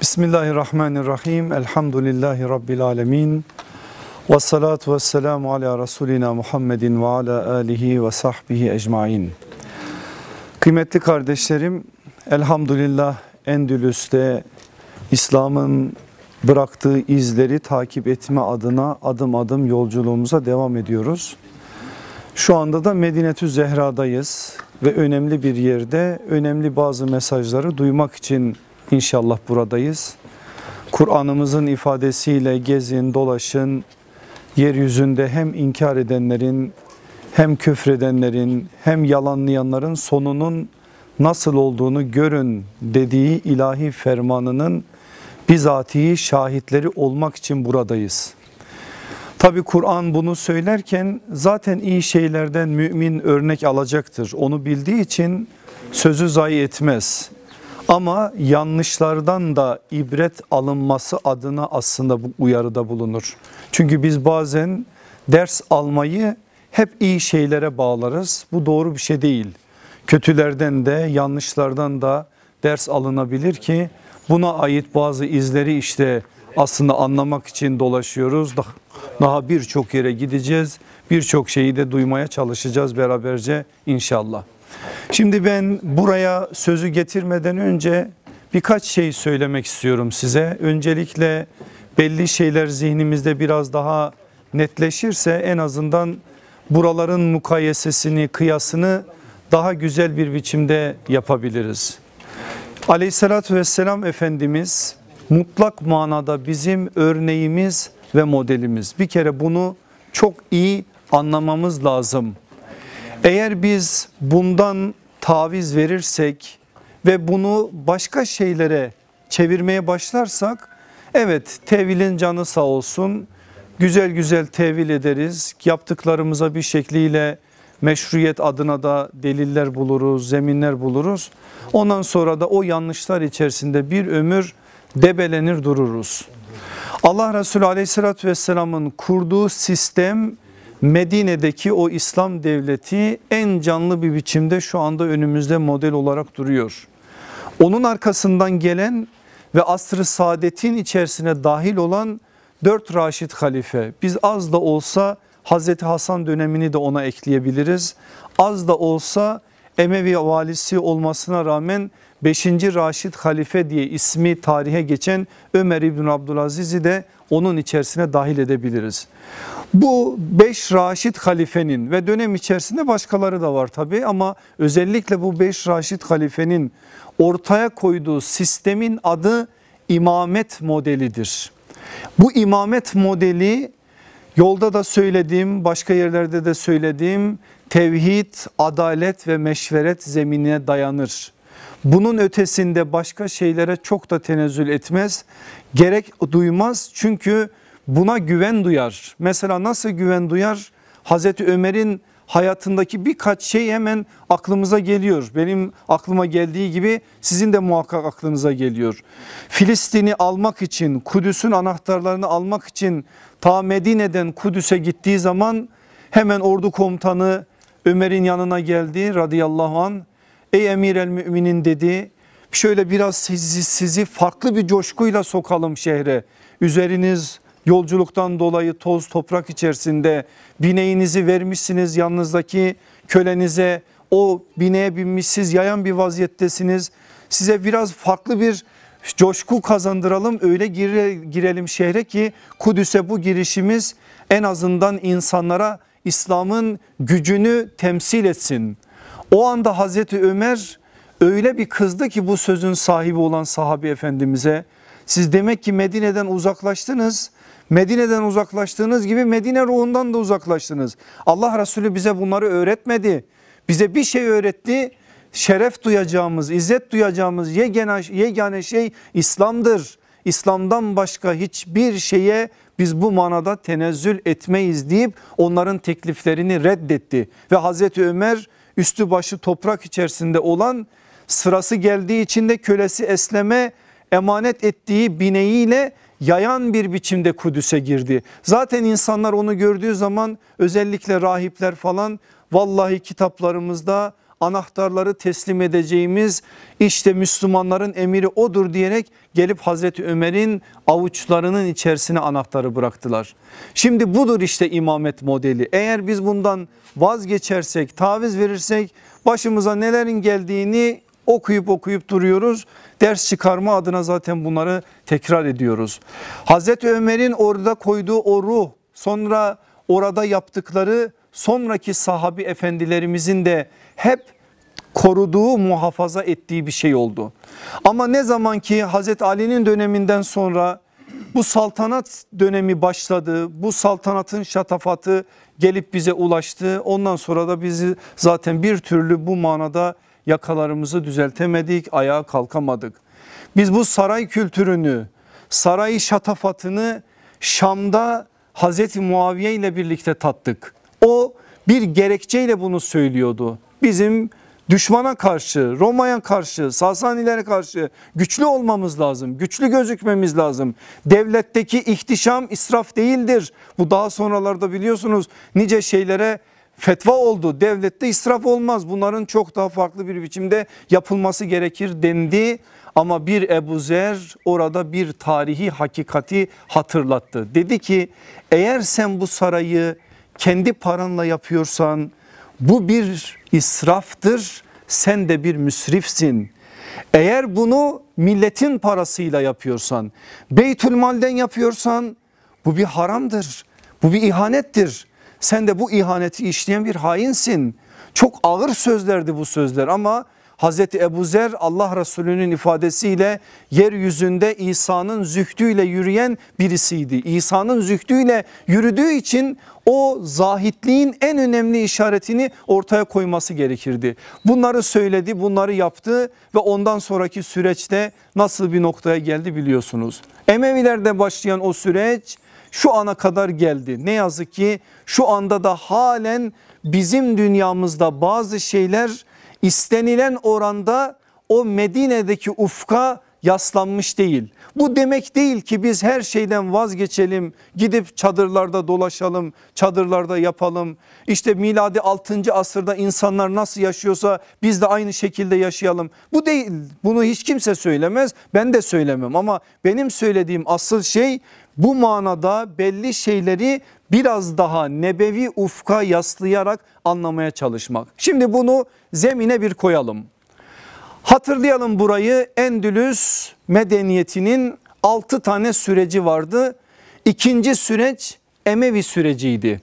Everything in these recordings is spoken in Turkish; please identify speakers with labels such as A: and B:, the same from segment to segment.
A: Bismillahirrahmanirrahim. Elhamdülillahi Rabbil alemin. Ve salatu ve selamu ala Resulina Muhammedin ve ala alihi ve sahbihi ecmain. Kıymetli kardeşlerim, elhamdülillah Endülüs'te İslam'ın bıraktığı izleri takip etme adına adım adım yolculuğumuza devam ediyoruz. Şu anda da Medine-tü Zehra'dayız ve önemli bir yerde önemli bazı mesajları duymak için inşallah buradayız. Kur'an'ımızın ifadesiyle gezin, dolaşın, yeryüzünde hem inkar edenlerin, hem küfredenlerin, hem yalanlayanların sonunun nasıl olduğunu görün dediği ilahi fermanının bizatihi şahitleri olmak için buradayız. Tabi Kur'an bunu söylerken zaten iyi şeylerden mümin örnek alacaktır. Onu bildiği için sözü zayi etmez. Ama yanlışlardan da ibret alınması adına aslında bu uyarıda bulunur. Çünkü biz bazen ders almayı hep iyi şeylere bağlarız. Bu doğru bir şey değil. Kötülerden de yanlışlardan da ders alınabilir ki Buna ait bazı izleri işte aslında anlamak için dolaşıyoruz. Daha, daha birçok yere gideceğiz. Birçok şeyi de duymaya çalışacağız beraberce inşallah. Şimdi ben buraya sözü getirmeden önce birkaç şey söylemek istiyorum size. Öncelikle belli şeyler zihnimizde biraz daha netleşirse en azından buraların mukayesesini, kıyasını daha güzel bir biçimde yapabiliriz. Aleyhissalatü vesselam Efendimiz mutlak manada bizim örneğimiz ve modelimiz. Bir kere bunu çok iyi anlamamız lazım. Eğer biz bundan taviz verirsek ve bunu başka şeylere çevirmeye başlarsak evet tevilin canı sağ olsun güzel güzel tevil ederiz yaptıklarımıza bir şekliyle meşruiyet adına da deliller buluruz, zeminler buluruz. Ondan sonra da o yanlışlar içerisinde bir ömür debelenir dururuz. Allah Resulü Aleyhisselatü vesselamın kurduğu sistem Medine'deki o İslam devleti en canlı bir biçimde şu anda önümüzde model olarak duruyor. Onun arkasından gelen ve asr-ı saadetin içerisine dahil olan dört Raşid halife biz az da olsa Hazreti Hasan dönemini de ona ekleyebiliriz. Az da olsa Emevi valisi olmasına rağmen 5. Raşid Halife diye ismi tarihe geçen Ömer İbn Abdülaziz'i de onun içerisine dahil edebiliriz. Bu 5 Raşid Halife'nin ve dönem içerisinde başkaları da var tabi ama özellikle bu 5 Raşid Halife'nin ortaya koyduğu sistemin adı imamet modelidir. Bu imamet modeli Yolda da söylediğim, başka yerlerde de söylediğim tevhid, adalet ve meşveret zeminine dayanır. Bunun ötesinde başka şeylere çok da tenezzül etmez. Gerek duymaz çünkü buna güven duyar. Mesela nasıl güven duyar? Hazreti Ömer'in hayatındaki birkaç şey hemen aklımıza geliyor. Benim aklıma geldiği gibi sizin de muhakkak aklınıza geliyor. Filistin'i almak için, Kudüs'ün anahtarlarını almak için ta Medine'den Kudüs'e gittiği zaman hemen ordu komutanı Ömer'in yanına geldi radıyallahu an. Ey emir el müminin dedi şöyle biraz sizi, sizi farklı bir coşkuyla sokalım şehre. Üzeriniz Yolculuktan dolayı toz toprak içerisinde bineğinizi vermişsiniz yanınızdaki kölenize o bineğe binmişsiz yayan bir vaziyettesiniz. Size biraz farklı bir coşku kazandıralım öyle girelim şehre ki Kudüs'e bu girişimiz en azından insanlara İslam'ın gücünü temsil etsin. O anda Hazreti Ömer öyle bir kızdı ki bu sözün sahibi olan sahabi efendimize siz demek ki Medine'den uzaklaştınız. Medine'den uzaklaştığınız gibi Medine ruhundan da uzaklaştınız. Allah Resulü bize bunları öğretmedi. Bize bir şey öğretti. Şeref duyacağımız, izzet duyacağımız yegane, yegane şey İslam'dır. İslam'dan başka hiçbir şeye biz bu manada tenezzül etmeyiz deyip onların tekliflerini reddetti. Ve Hazreti Ömer üstü başı toprak içerisinde olan sırası geldiği için de kölesi Esleme emanet ettiği bineğiyle yayan bir biçimde Kudüs'e girdi. Zaten insanlar onu gördüğü zaman özellikle rahipler falan vallahi kitaplarımızda anahtarları teslim edeceğimiz işte Müslümanların emiri odur diyerek gelip Hazreti Ömer'in avuçlarının içerisine anahtarı bıraktılar. Şimdi budur işte imamet modeli. Eğer biz bundan vazgeçersek, taviz verirsek başımıza nelerin geldiğini okuyup okuyup duruyoruz. Ders çıkarma adına zaten bunları tekrar ediyoruz. Hazreti Ömer'in orada koyduğu o ruh sonra orada yaptıkları sonraki sahabi efendilerimizin de hep koruduğu muhafaza ettiği bir şey oldu. Ama ne zaman ki Hazreti Ali'nin döneminden sonra bu saltanat dönemi başladı. Bu saltanatın şatafatı gelip bize ulaştı. Ondan sonra da bizi zaten bir türlü bu manada yakalarımızı düzeltemedik, ayağa kalkamadık. Biz bu saray kültürünü, saray şatafatını Şam'da Hazreti Muaviye ile birlikte tattık. O bir gerekçeyle bunu söylüyordu. Bizim düşmana karşı, Roma'ya karşı, Sasanilere karşı güçlü olmamız lazım. Güçlü gözükmemiz lazım. Devletteki ihtişam israf değildir. Bu daha sonralarda biliyorsunuz nice şeylere fetva oldu. Devlette israf olmaz. Bunların çok daha farklı bir biçimde yapılması gerekir dendi. Ama bir Ebu Zer orada bir tarihi hakikati hatırlattı. Dedi ki eğer sen bu sarayı kendi paranla yapıyorsan bu bir israftır. Sen de bir müsrifsin. Eğer bunu milletin parasıyla yapıyorsan, Beytülmal'den yapıyorsan bu bir haramdır. Bu bir ihanettir. Sen de bu ihaneti işleyen bir hainsin. Çok ağır sözlerdi bu sözler ama Hazreti Ebu Zer Allah Resulü'nün ifadesiyle yeryüzünde İsa'nın zühdüyle yürüyen birisiydi. İsa'nın zühdüyle yürüdüğü için o zahitliğin en önemli işaretini ortaya koyması gerekirdi. Bunları söyledi, bunları yaptı ve ondan sonraki süreçte nasıl bir noktaya geldi biliyorsunuz. Emevilerde başlayan o süreç şu ana kadar geldi. Ne yazık ki şu anda da halen bizim dünyamızda bazı şeyler istenilen oranda o Medine'deki ufka yaslanmış değil. Bu demek değil ki biz her şeyden vazgeçelim gidip çadırlarda dolaşalım çadırlarda yapalım. İşte miladi 6. asırda insanlar nasıl yaşıyorsa biz de aynı şekilde yaşayalım. Bu değil bunu hiç kimse söylemez ben de söylemem ama benim söylediğim asıl şey bu manada belli şeyleri biraz daha nebevi ufka yaslayarak anlamaya çalışmak. Şimdi bunu zemine bir koyalım. Hatırlayalım burayı Endülüs medeniyetinin 6 tane süreci vardı. İkinci süreç Emevi süreciydi.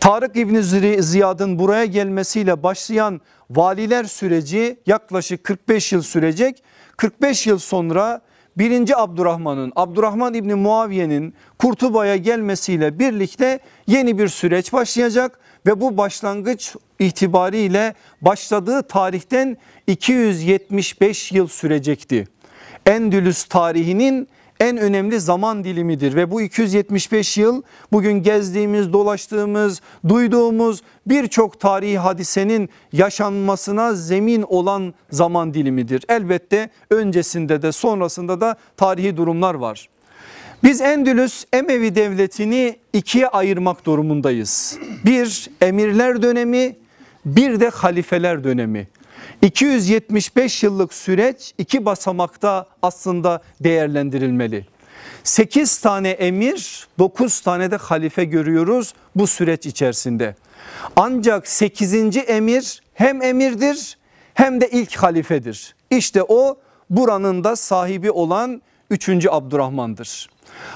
A: Tarık İbni Ziyad'ın buraya gelmesiyle başlayan valiler süreci yaklaşık 45 yıl sürecek. 45 yıl sonra Birinci Abdurrahman'ın Abdurrahman İbni Muaviye'nin Kurtuba'ya gelmesiyle birlikte yeni bir süreç başlayacak ve bu başlangıç itibariyle başladığı tarihten 275 yıl sürecekti. Endülüs tarihinin en önemli zaman dilimidir ve bu 275 yıl bugün gezdiğimiz, dolaştığımız, duyduğumuz birçok tarihi hadisenin yaşanmasına zemin olan zaman dilimidir. Elbette öncesinde de sonrasında da tarihi durumlar var. Biz Endülüs Emevi Devleti'ni ikiye ayırmak durumundayız. Bir emirler dönemi bir de halifeler dönemi. 275 yıllık süreç iki basamakta aslında değerlendirilmeli. 8 tane emir 9 tane de halife görüyoruz bu süreç içerisinde. Ancak 8. emir hem emirdir hem de ilk halifedir. İşte o buranın da sahibi olan 3. Abdurrahman'dır.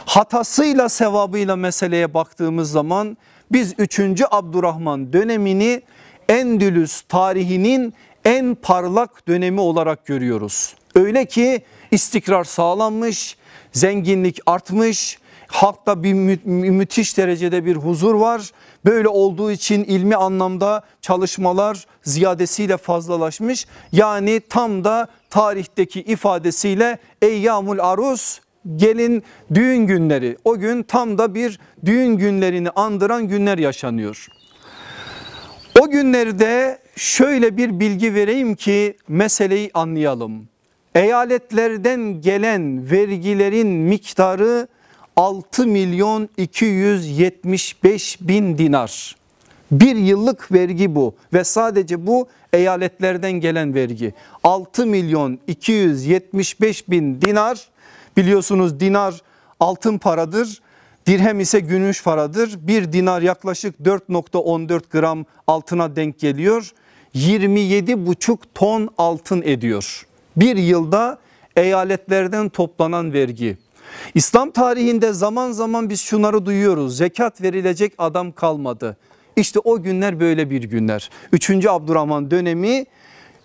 A: Hatasıyla sevabıyla meseleye baktığımız zaman biz 3. Abdurrahman dönemini Endülüs tarihinin en parlak dönemi olarak görüyoruz. Öyle ki istikrar sağlanmış, zenginlik artmış, halkta bir mü müthiş derecede bir huzur var. Böyle olduğu için ilmi anlamda çalışmalar ziyadesiyle fazlalaşmış. Yani tam da tarihteki ifadesiyle eyyamul arus gelin düğün günleri. O gün tam da bir düğün günlerini andıran günler yaşanıyor. O günlerde Şöyle bir bilgi vereyim ki meseleyi anlayalım. Eyaletlerden gelen vergilerin miktarı 6 milyon 275 bin dinar. Bir yıllık vergi bu ve sadece bu eyaletlerden gelen vergi. 6 milyon 275 bin dinar biliyorsunuz dinar altın paradır. Dirhem ise gümüş paradır. Bir dinar yaklaşık 4.14 gram altına denk geliyor. 27,5 ton altın ediyor. Bir yılda eyaletlerden toplanan vergi. İslam tarihinde zaman zaman biz şunları duyuyoruz. Zekat verilecek adam kalmadı. İşte o günler böyle bir günler. 3. Abdurrahman dönemi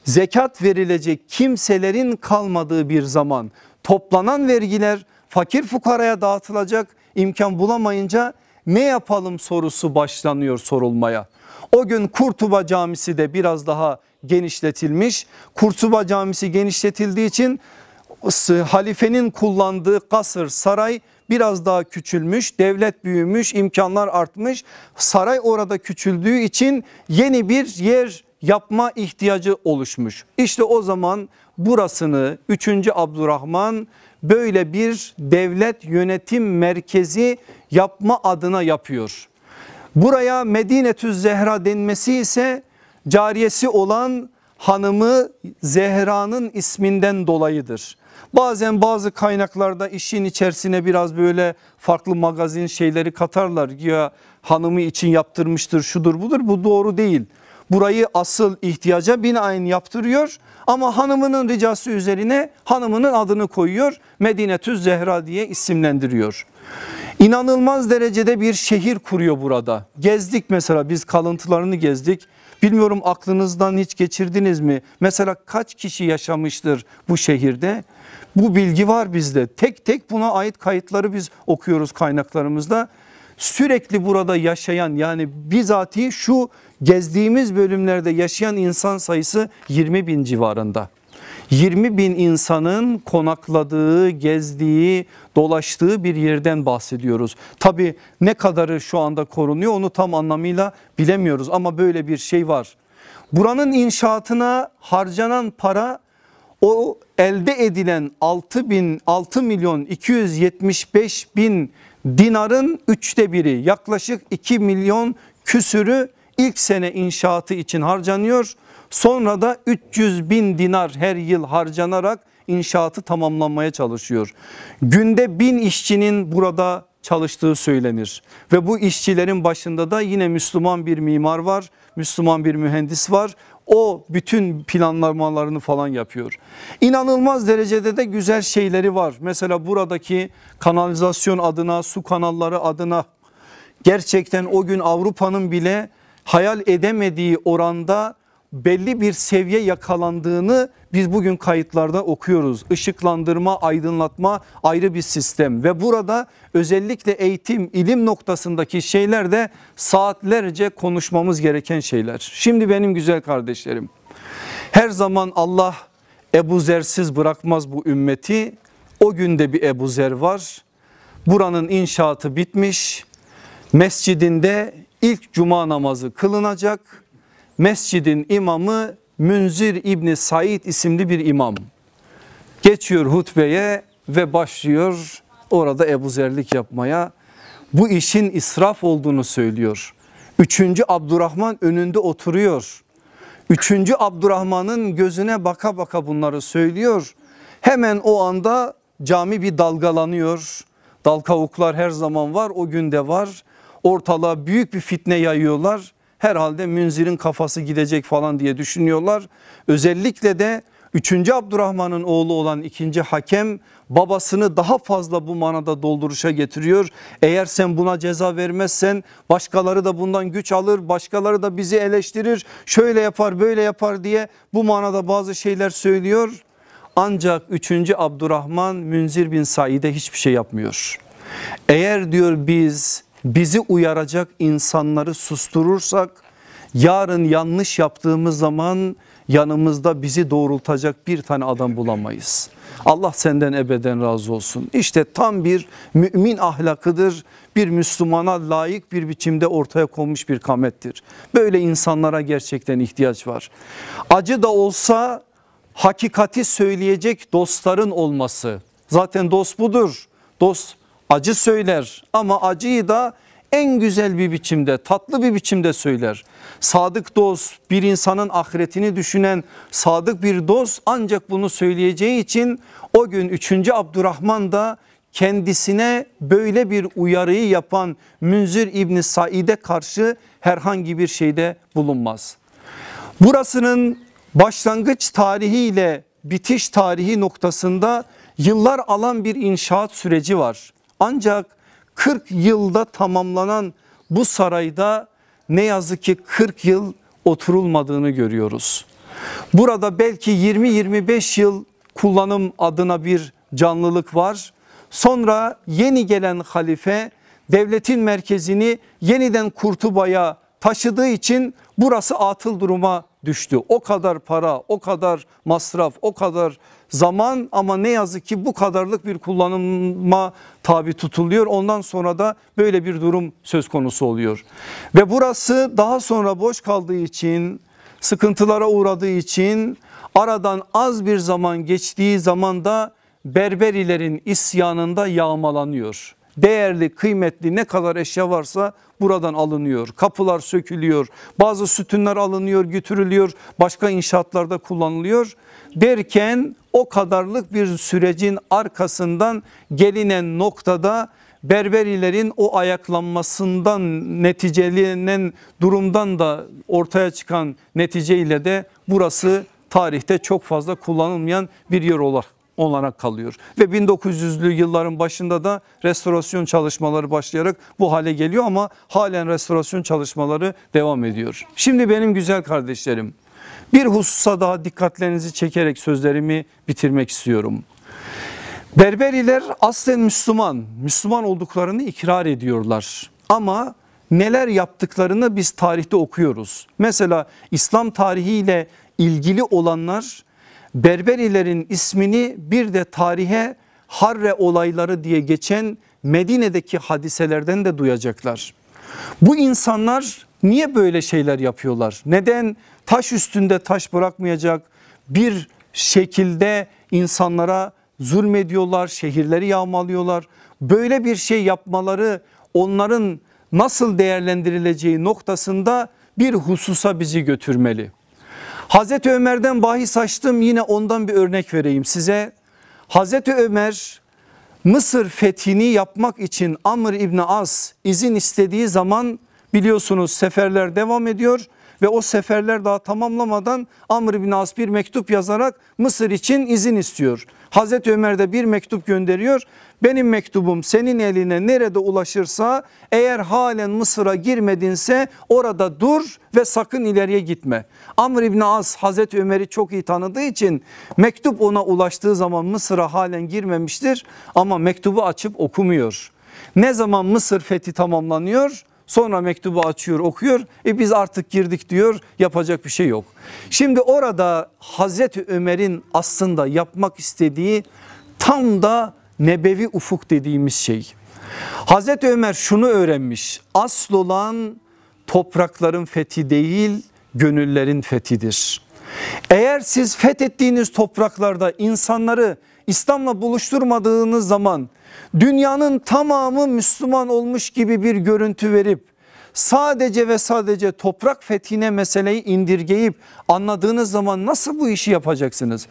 A: zekat verilecek kimselerin kalmadığı bir zaman. Toplanan vergiler fakir fukaraya dağıtılacak imkan bulamayınca ne yapalım sorusu başlanıyor sorulmaya. O gün Kurtuba Camisi de biraz daha genişletilmiş. Kurtuba Camisi genişletildiği için halifenin kullandığı kasır saray biraz daha küçülmüş devlet büyümüş imkanlar artmış saray orada küçüldüğü için yeni bir yer yapma ihtiyacı oluşmuş. İşte o zaman burasını 3. Abdurrahman böyle bir devlet yönetim merkezi yapma adına yapıyor. Buraya Medine-tü Zehra denmesi ise cariyesi olan hanımı Zehra'nın isminden dolayıdır. Bazen bazı kaynaklarda işin içerisine biraz böyle farklı magazin şeyleri katarlar. Ya hanımı için yaptırmıştır şudur budur bu doğru değil burayı asıl ihtiyaca binaen yaptırıyor ama hanımının ricası üzerine hanımının adını koyuyor. Medine Tüz Zehra diye isimlendiriyor. İnanılmaz derecede bir şehir kuruyor burada. Gezdik mesela biz kalıntılarını gezdik. Bilmiyorum aklınızdan hiç geçirdiniz mi? Mesela kaç kişi yaşamıştır bu şehirde? Bu bilgi var bizde. Tek tek buna ait kayıtları biz okuyoruz kaynaklarımızda sürekli burada yaşayan yani bizatihi şu gezdiğimiz bölümlerde yaşayan insan sayısı 20 bin civarında. 20 bin insanın konakladığı, gezdiği, dolaştığı bir yerden bahsediyoruz. Tabi ne kadarı şu anda korunuyor onu tam anlamıyla bilemiyoruz ama böyle bir şey var. Buranın inşaatına harcanan para o elde edilen 6 bin 6 milyon 275 bin dinarın üçte biri yaklaşık 2 milyon küsürü ilk sene inşaatı için harcanıyor. Sonra da 300 bin dinar her yıl harcanarak inşaatı tamamlanmaya çalışıyor. Günde bin işçinin burada çalıştığı söylenir. Ve bu işçilerin başında da yine Müslüman bir mimar var, Müslüman bir mühendis var o bütün planlamalarını falan yapıyor. İnanılmaz derecede de güzel şeyleri var. Mesela buradaki kanalizasyon adına, su kanalları adına gerçekten o gün Avrupa'nın bile hayal edemediği oranda belli bir seviye yakalandığını biz bugün kayıtlarda okuyoruz. Işıklandırma, aydınlatma ayrı bir sistem ve burada özellikle eğitim, ilim noktasındaki şeyler de saatlerce konuşmamız gereken şeyler. Şimdi benim güzel kardeşlerim her zaman Allah Ebu Zer'siz bırakmaz bu ümmeti. O günde bir Ebu Zer var. Buranın inşaatı bitmiş. Mescidinde ilk cuma namazı kılınacak Mescidin imamı Münzir İbni Said isimli bir imam. Geçiyor hutbeye ve başlıyor orada Ebu Zerlik yapmaya. Bu işin israf olduğunu söylüyor. Üçüncü Abdurrahman önünde oturuyor. Üçüncü Abdurrahman'ın gözüne baka baka bunları söylüyor. Hemen o anda cami bir dalgalanıyor. Dal kavuklar her zaman var o günde var. Ortalığa büyük bir fitne yayıyorlar herhalde Münzir'in kafası gidecek falan diye düşünüyorlar. Özellikle de 3. Abdurrahman'ın oğlu olan 2. hakem babasını daha fazla bu manada dolduruşa getiriyor. Eğer sen buna ceza vermezsen başkaları da bundan güç alır, başkaları da bizi eleştirir, şöyle yapar böyle yapar diye bu manada bazı şeyler söylüyor. Ancak 3. Abdurrahman Münzir bin Said'e hiçbir şey yapmıyor. Eğer diyor biz bizi uyaracak insanları susturursak yarın yanlış yaptığımız zaman yanımızda bizi doğrultacak bir tane adam bulamayız. Allah senden ebeden razı olsun. İşte tam bir mümin ahlakıdır. Bir Müslümana layık bir biçimde ortaya konmuş bir kamettir. Böyle insanlara gerçekten ihtiyaç var. Acı da olsa hakikati söyleyecek dostların olması. Zaten dost budur. Dost acı söyler ama acıyı da en güzel bir biçimde tatlı bir biçimde söyler. Sadık dost bir insanın ahiretini düşünen sadık bir dost ancak bunu söyleyeceği için o gün 3. Abdurrahman da kendisine böyle bir uyarıyı yapan Münzir İbni Said'e karşı herhangi bir şeyde bulunmaz. Burasının başlangıç tarihiyle bitiş tarihi noktasında yıllar alan bir inşaat süreci var. Ancak 40 yılda tamamlanan bu sarayda ne yazık ki 40 yıl oturulmadığını görüyoruz. Burada belki 20-25 yıl kullanım adına bir canlılık var. Sonra yeni gelen halife devletin merkezini yeniden Kurtuba'ya taşıdığı için burası atıl duruma düştü. O kadar para, o kadar masraf, o kadar zaman ama ne yazık ki bu kadarlık bir kullanıma tabi tutuluyor. Ondan sonra da böyle bir durum söz konusu oluyor. Ve burası daha sonra boş kaldığı için sıkıntılara uğradığı için aradan az bir zaman geçtiği zaman da Berberilerin isyanında yağmalanıyor değerli kıymetli ne kadar eşya varsa buradan alınıyor. Kapılar sökülüyor bazı sütunlar alınıyor götürülüyor başka inşaatlarda kullanılıyor derken o kadarlık bir sürecin arkasından gelinen noktada Berberilerin o ayaklanmasından neticelenen durumdan da ortaya çıkan neticeyle de burası tarihte çok fazla kullanılmayan bir yer olarak Onlara kalıyor. Ve 1900'lü yılların başında da restorasyon çalışmaları başlayarak bu hale geliyor ama halen restorasyon çalışmaları devam ediyor. Şimdi benim güzel kardeşlerim bir hususa daha dikkatlerinizi çekerek sözlerimi bitirmek istiyorum. Berberiler aslen Müslüman, Müslüman olduklarını ikrar ediyorlar ama neler yaptıklarını biz tarihte okuyoruz. Mesela İslam tarihiyle ilgili olanlar Berberilerin ismini bir de tarihe Harre olayları diye geçen Medine'deki hadiselerden de duyacaklar. Bu insanlar niye böyle şeyler yapıyorlar? Neden taş üstünde taş bırakmayacak bir şekilde insanlara zulmediyorlar, şehirleri yağmalıyorlar. Böyle bir şey yapmaları onların nasıl değerlendirileceği noktasında bir hususa bizi götürmeli. Hazreti Ömer'den bahis açtım yine ondan bir örnek vereyim size. Hazreti Ömer Mısır fethini yapmak için Amr İbni As izin istediği zaman biliyorsunuz seferler devam ediyor ve o seferler daha tamamlamadan Amr bin As bir mektup yazarak Mısır için izin istiyor. Hazreti Ömer de bir mektup gönderiyor. Benim mektubum senin eline nerede ulaşırsa eğer halen Mısır'a girmedinse orada dur ve sakın ileriye gitme. Amr İbni As Hazreti Ömer'i çok iyi tanıdığı için mektup ona ulaştığı zaman Mısır'a halen girmemiştir ama mektubu açıp okumuyor. Ne zaman Mısır fethi tamamlanıyor? Sonra mektubu açıyor okuyor. E biz artık girdik diyor yapacak bir şey yok. Şimdi orada Hazreti Ömer'in aslında yapmak istediği tam da nebevi ufuk dediğimiz şey. Hazreti Ömer şunu öğrenmiş. Asıl olan toprakların fethi değil gönüllerin fethidir. Eğer siz fethettiğiniz topraklarda insanları İslam'la buluşturmadığınız zaman dünyanın tamamı Müslüman olmuş gibi bir görüntü verip sadece ve sadece toprak fethine meseleyi indirgeyip anladığınız zaman nasıl bu işi yapacaksınız?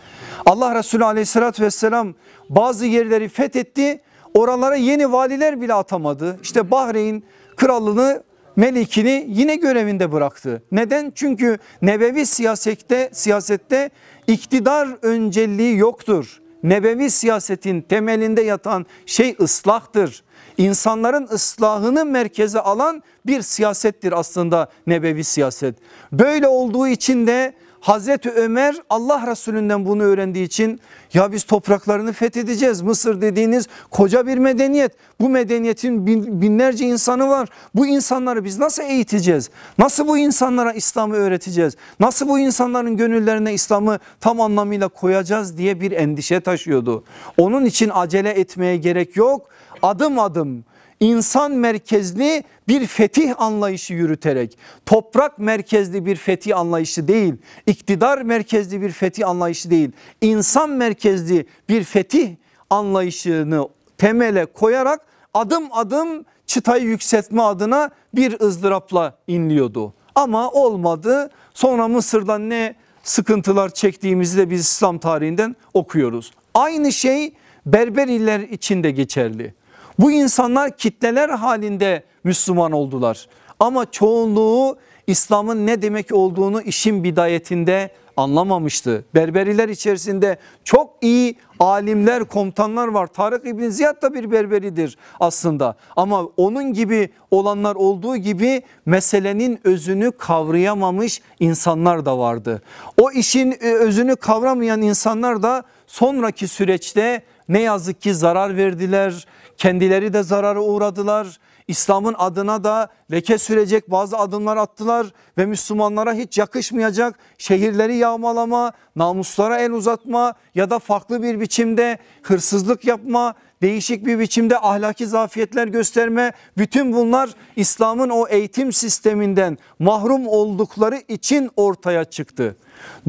A: Allah Resulü aleyhissalatü vesselam bazı yerleri fethetti oralara yeni valiler bile atamadı. İşte Bahreyn krallığını, Melikini yine görevinde bıraktı. Neden? Çünkü nebevi siyasette, siyasette iktidar önceliği yoktur nebevi siyasetin temelinde yatan şey ıslahtır. İnsanların ıslahını merkeze alan bir siyasettir aslında nebevi siyaset. Böyle olduğu için de Hazreti Ömer Allah Resulü'nden bunu öğrendiği için ya biz topraklarını fethedeceğiz. Mısır dediğiniz koca bir medeniyet. Bu medeniyetin binlerce insanı var. Bu insanları biz nasıl eğiteceğiz? Nasıl bu insanlara İslam'ı öğreteceğiz? Nasıl bu insanların gönüllerine İslam'ı tam anlamıyla koyacağız diye bir endişe taşıyordu. Onun için acele etmeye gerek yok. Adım adım insan merkezli bir fetih anlayışı yürüterek toprak merkezli bir fetih anlayışı değil iktidar merkezli bir fetih anlayışı değil insan merkezli bir fetih anlayışını temele koyarak adım adım çıtayı yükseltme adına bir ızdırapla inliyordu. Ama olmadı sonra Mısır'dan ne sıkıntılar çektiğimizi de biz İslam tarihinden okuyoruz. Aynı şey Berber iller için de geçerli. Bu insanlar kitleler halinde Müslüman oldular. Ama çoğunluğu İslam'ın ne demek olduğunu işin bidayetinde anlamamıştı. Berberiler içerisinde çok iyi alimler, komutanlar var. Tarık İbn Ziyad da bir berberidir aslında. Ama onun gibi olanlar olduğu gibi meselenin özünü kavrayamamış insanlar da vardı. O işin e, özünü kavramayan insanlar da sonraki süreçte ne yazık ki zarar verdiler Kendileri de zarara uğradılar. İslam'ın adına da leke sürecek bazı adımlar attılar ve Müslümanlara hiç yakışmayacak şehirleri yağmalama, namuslara el uzatma ya da farklı bir biçimde hırsızlık yapma, değişik bir biçimde ahlaki zafiyetler gösterme bütün bunlar İslam'ın o eğitim sisteminden mahrum oldukları için ortaya çıktı.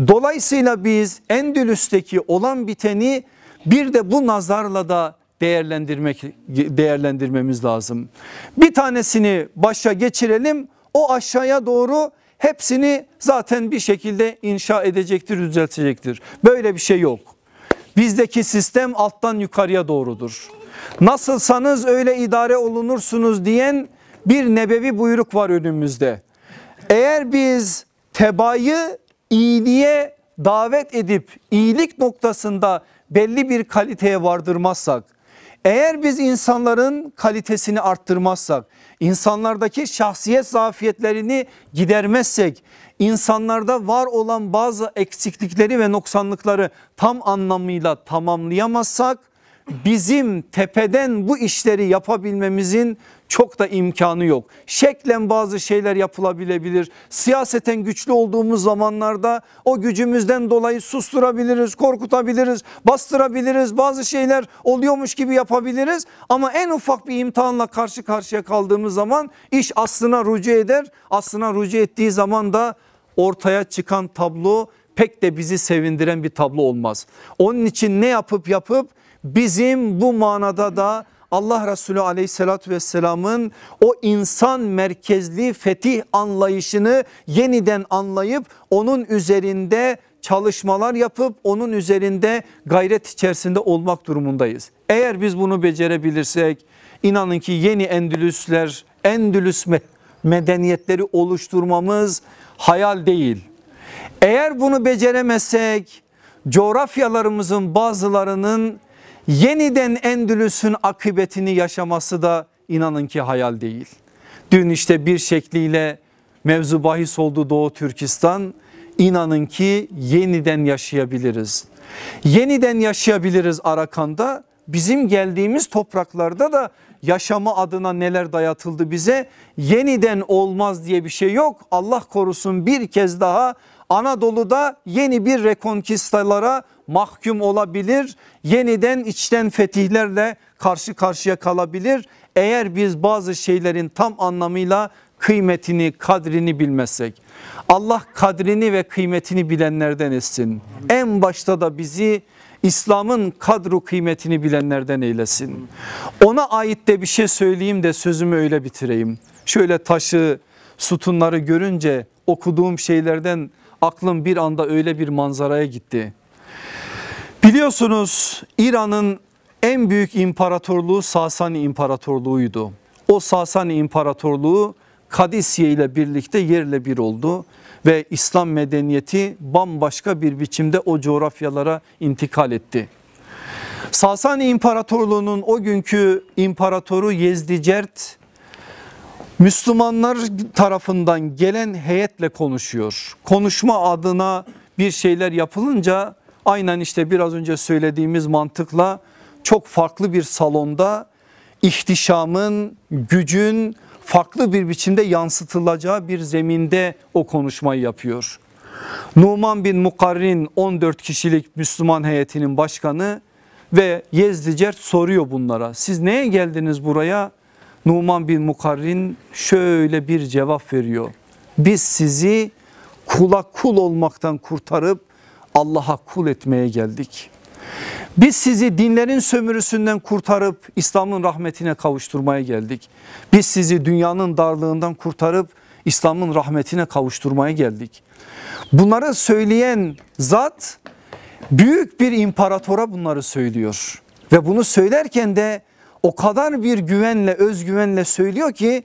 A: Dolayısıyla biz Endülüs'teki olan biteni bir de bu nazarla da değerlendirmek değerlendirmemiz lazım. Bir tanesini başa geçirelim. O aşağıya doğru hepsini zaten bir şekilde inşa edecektir, düzeltecektir. Böyle bir şey yok. Bizdeki sistem alttan yukarıya doğrudur. Nasılsanız öyle idare olunursunuz diyen bir nebevi buyruk var önümüzde. Eğer biz tebayı iyiliğe davet edip iyilik noktasında belli bir kaliteye vardırmazsak eğer biz insanların kalitesini arttırmazsak, insanlardaki şahsiyet zafiyetlerini gidermezsek, insanlarda var olan bazı eksiklikleri ve noksanlıkları tam anlamıyla tamamlayamazsak bizim tepeden bu işleri yapabilmemizin çok da imkanı yok. Şeklen bazı şeyler yapılabilebilir. Siyaseten güçlü olduğumuz zamanlarda o gücümüzden dolayı susturabiliriz, korkutabiliriz, bastırabiliriz. Bazı şeyler oluyormuş gibi yapabiliriz ama en ufak bir imtihanla karşı karşıya kaldığımız zaman iş aslına rücu eder. Aslına rücu ettiği zaman da ortaya çıkan tablo pek de bizi sevindiren bir tablo olmaz. Onun için ne yapıp yapıp Bizim bu manada da Allah Resulü aleyhissalatü vesselamın o insan merkezli fetih anlayışını yeniden anlayıp onun üzerinde çalışmalar yapıp onun üzerinde gayret içerisinde olmak durumundayız. Eğer biz bunu becerebilirsek inanın ki yeni Endülüsler, Endülüs medeniyetleri oluşturmamız hayal değil. Eğer bunu beceremezsek coğrafyalarımızın bazılarının yeniden Endülüs'ün akıbetini yaşaması da inanın ki hayal değil. Dün işte bir şekliyle mevzu bahis oldu Doğu Türkistan. İnanın ki yeniden yaşayabiliriz. Yeniden yaşayabiliriz Arakan'da. Bizim geldiğimiz topraklarda da yaşama adına neler dayatıldı bize. Yeniden olmaz diye bir şey yok. Allah korusun bir kez daha Anadolu'da yeni bir rekonkistalara mahkum olabilir. Yeniden içten fetihlerle karşı karşıya kalabilir. Eğer biz bazı şeylerin tam anlamıyla kıymetini, kadrini bilmezsek. Allah kadrini ve kıymetini bilenlerden etsin. En başta da bizi İslam'ın kadru kıymetini bilenlerden eylesin. Ona ait de bir şey söyleyeyim de sözümü öyle bitireyim. Şöyle taşı, sütunları görünce okuduğum şeylerden aklım bir anda öyle bir manzaraya gitti. Biliyorsunuz İran'ın en büyük imparatorluğu Sasani İmparatorluğu'ydu. O Sasani İmparatorluğu Kadisiye ile birlikte yerle bir oldu ve İslam medeniyeti bambaşka bir biçimde o coğrafyalara intikal etti. Sasani İmparatorluğu'nun o günkü imparatoru Yezdicert Müslümanlar tarafından gelen heyetle konuşuyor. Konuşma adına bir şeyler yapılınca aynen işte biraz önce söylediğimiz mantıkla çok farklı bir salonda ihtişamın, gücün farklı bir biçimde yansıtılacağı bir zeminde o konuşmayı yapıyor. Numan bin Mukarrin 14 kişilik Müslüman heyetinin başkanı ve Yezdicert soruyor bunlara. Siz neye geldiniz buraya? Numan bin Mukarrin şöyle bir cevap veriyor. Biz sizi kula kul olmaktan kurtarıp Allah'a kul etmeye geldik. Biz sizi dinlerin sömürüsünden kurtarıp İslam'ın rahmetine kavuşturmaya geldik. Biz sizi dünyanın darlığından kurtarıp İslam'ın rahmetine kavuşturmaya geldik. Bunları söyleyen zat büyük bir imparatora bunları söylüyor. Ve bunu söylerken de o kadar bir güvenle özgüvenle söylüyor ki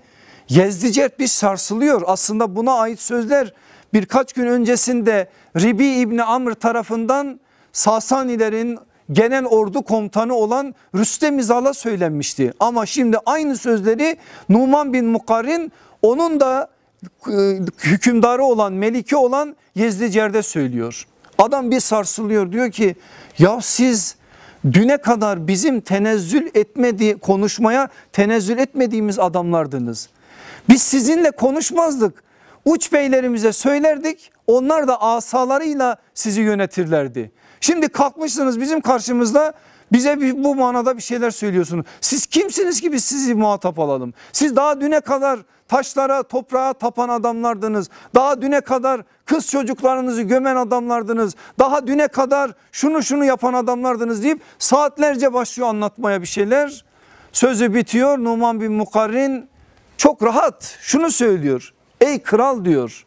A: Yezdicert bir sarsılıyor. Aslında buna ait sözler birkaç gün öncesinde Ribi İbni Amr tarafından Sasanilerin genel ordu komutanı olan Rüstem İzal'a söylenmişti. Ama şimdi aynı sözleri Numan bin Mukar'in onun da e, hükümdarı olan melike olan Yezdicer'de söylüyor. Adam bir sarsılıyor diyor ki ya siz Düne kadar bizim tenezzül etmediği konuşmaya tenezzül etmediğimiz adamlardınız. Biz sizinle konuşmazdık. Uç beylerimize söylerdik. Onlar da asalarıyla sizi yönetirlerdi. Şimdi kalkmışsınız bizim karşımızda bize bir, bu manada bir şeyler söylüyorsunuz. Siz kimsiniz ki biz sizi muhatap alalım? Siz daha düne kadar taşlara toprağa tapan adamlardınız. Daha düne kadar kız çocuklarınızı gömen adamlardınız. Daha düne kadar şunu şunu yapan adamlardınız deyip saatlerce başlıyor anlatmaya bir şeyler. Sözü bitiyor Numan bin Mukarrin çok rahat şunu söylüyor. Ey kral diyor.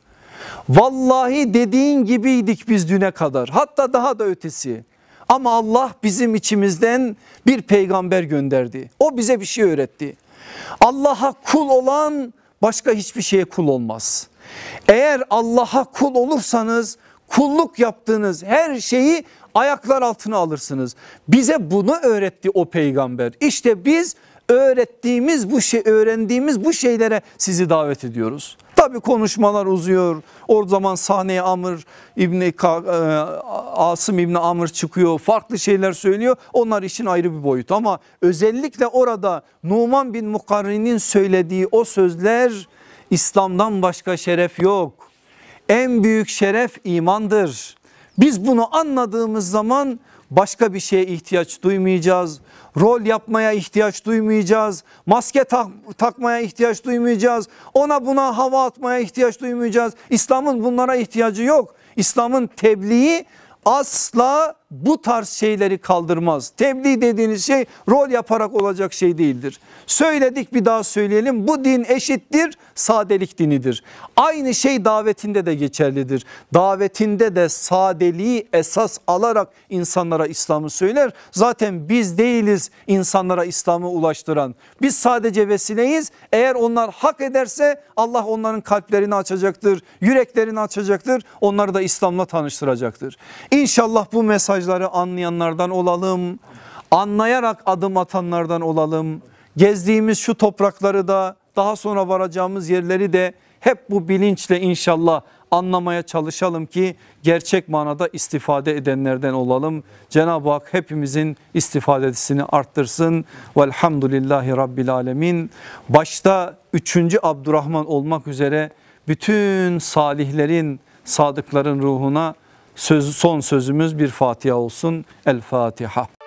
A: Vallahi dediğin gibiydik biz düne kadar hatta daha da ötesi. Ama Allah bizim içimizden bir peygamber gönderdi. O bize bir şey öğretti. Allah'a kul olan başka hiçbir şeye kul olmaz. Eğer Allah'a kul olursanız kulluk yaptığınız her şeyi ayaklar altına alırsınız. Bize bunu öğretti o peygamber. İşte biz öğrettiğimiz bu şey öğrendiğimiz bu şeylere sizi davet ediyoruz. Tabi konuşmalar uzuyor. O zaman sahneye Amr İbni e, Asım İbni Amr çıkıyor. Farklı şeyler söylüyor. Onlar için ayrı bir boyut ama özellikle orada Numan bin Mukarri'nin söylediği o sözler İslam'dan başka şeref yok. En büyük şeref imandır. Biz bunu anladığımız zaman başka bir şeye ihtiyaç duymayacağız. Rol yapmaya ihtiyaç duymayacağız. Maske tak takmaya ihtiyaç duymayacağız. Ona buna hava atmaya ihtiyaç duymayacağız. İslam'ın bunlara ihtiyacı yok. İslam'ın tebliği asla bu tarz şeyleri kaldırmaz. Tebliğ dediğiniz şey rol yaparak olacak şey değildir. Söyledik bir daha söyleyelim. Bu din eşittir, sadelik dinidir. Aynı şey davetinde de geçerlidir. Davetinde de sadeliği esas alarak insanlara İslam'ı söyler. Zaten biz değiliz insanlara İslam'ı ulaştıran. Biz sadece vesileyiz. Eğer onlar hak ederse Allah onların kalplerini açacaktır, yüreklerini açacaktır. Onları da İslam'la tanıştıracaktır. İnşallah bu mesaj mesajları anlayanlardan olalım. Anlayarak adım atanlardan olalım. Gezdiğimiz şu toprakları da daha sonra varacağımız yerleri de hep bu bilinçle inşallah anlamaya çalışalım ki gerçek manada istifade edenlerden olalım. Cenab-ı Hak hepimizin istifadesini arttırsın. Velhamdülillahi Rabbil Alemin. Başta 3. Abdurrahman olmak üzere bütün salihlerin, sadıkların ruhuna söz, son sözümüz bir Fatiha olsun. El Fatiha.